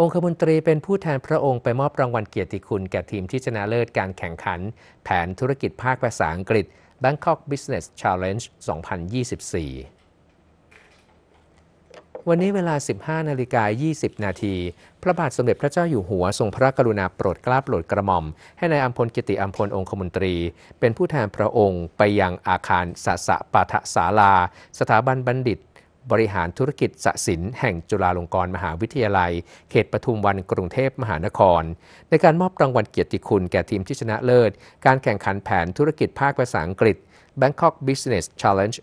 องคมนตรี เป็นผู้แทนพระองค์ไปมอบรางวัลเกียรติคุณ แก่ทีมที่ชนะเลิศการแข่งขัน แผนธุรกิจภาคภาษาอังกฤษ Bangkok Business Challenge 2024 วันนี้เวลา 15นาฬิกา20 นาทีพระบาทสมเด็จพระเจ้าอยู่หัว ทรงพระกรุณาโปรดเกล้าโปรดกระหม่อม ให้ในายอัมพลกิติอัมพลองคมนตรี เป็นผู้แทนพระองค์ไปยังอาคารสสะปาทศาลา สถาบันบัณฑิตบริหารธุรกิจสสิน แห่งจุฬาลงกรณ์มหาวิทยาลัย เขตปทุมวันกรุงเทพมหานคร ในการมอบรางวัลเกียรติคุณแก่ทีมที่ชนะเลิศ การแข่งขันแผนธุรกิจภาคภาษาอังกฤษ Bangkok Business Challenge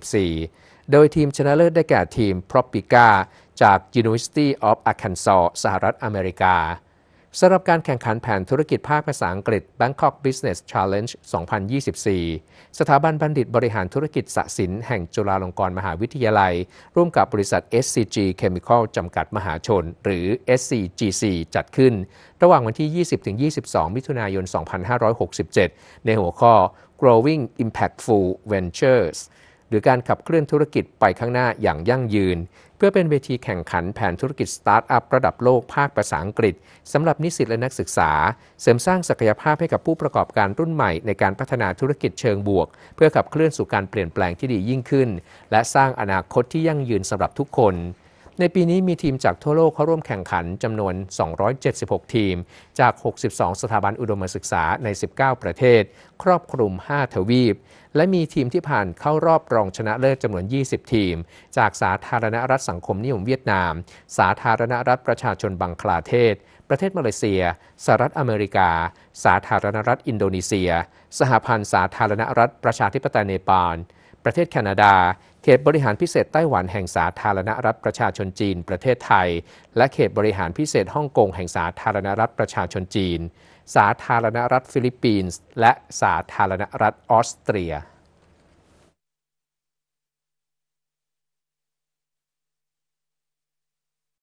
2024 โดยทีมชนะเลิศได้แก่ทีม Propica จาก University of Arkansas สหรัฐอเมริกาสำหรับการแข่งขันแผนธุรกิจภาคภาษาอังกฤษ Bangkok Business Challenge 2024 สถาบันบัณฑิตบริหารธุรกิจสสินแห่งจุฬาลงกรณ์มหาวิทยาลัย ร่วมกับบริษัท SCG Chemical จำกัดมหาชน หรือ SCGC จัดขึ้นระหว่างวันที่ 20-22 มิถุนายน 2567 ในหัวข้อ Growing Impactful Ventures หรือการขับเคลื่อนธุรกิจไปข้างหน้าอย่างยั่งยืน เพื่อเป็นเวทีแข่งขันแผนธุรกิจสตาร์ทอัพระดับโลกภาคภาษาอังกฤษ สำหรับนิสิตและนักศึกษา เสริมสร้างศักยภาพให้กับผู้ประกอบการรุ่นใหม่ ในการพัฒนาธุรกิจเชิงบวก เพื่อขับเคลื่อนสู่การเปลี่ยนแปลงที่ดียิ่งขึ้น และสร้างอนาคตที่ยั่งยืนสำหรับทุกคนในปีนี้มีทีมจากทั่วโลกเข้าร่วมแข่งขันจำนวน 276 ทีม จาก 62 สถาบันอุดมศึกษาใน 19 ประเทศ ครอบคลุม 5 ทวีป และมีทีมที่ผ่านเข้ารอบรองชนะเลิศจำนวน 20 ทีม จากสาธารณรัฐสังคมนิยมเวียดนาม สาธารณรัฐประชาชนบังคลาเทศ ประเทศมาเลเซียสหรัฐอเมริกา สาธารณรัฐอินโดนีเซีย สหพันธ์สาธารณรัฐประชาธิปไตยเนปาลประเทศแคนาดา เขตบริหารพิเศษไต้หวันแห่งสาธารณรัฐประชาชนจีน ประเทศไทย และเขตบริหารพิเศษฮ่องกงแห่งสาธารณรัฐประชาชนจีน สาธารณรัฐฟิลิปปินส์ และสาธารณรัฐออสเตรีย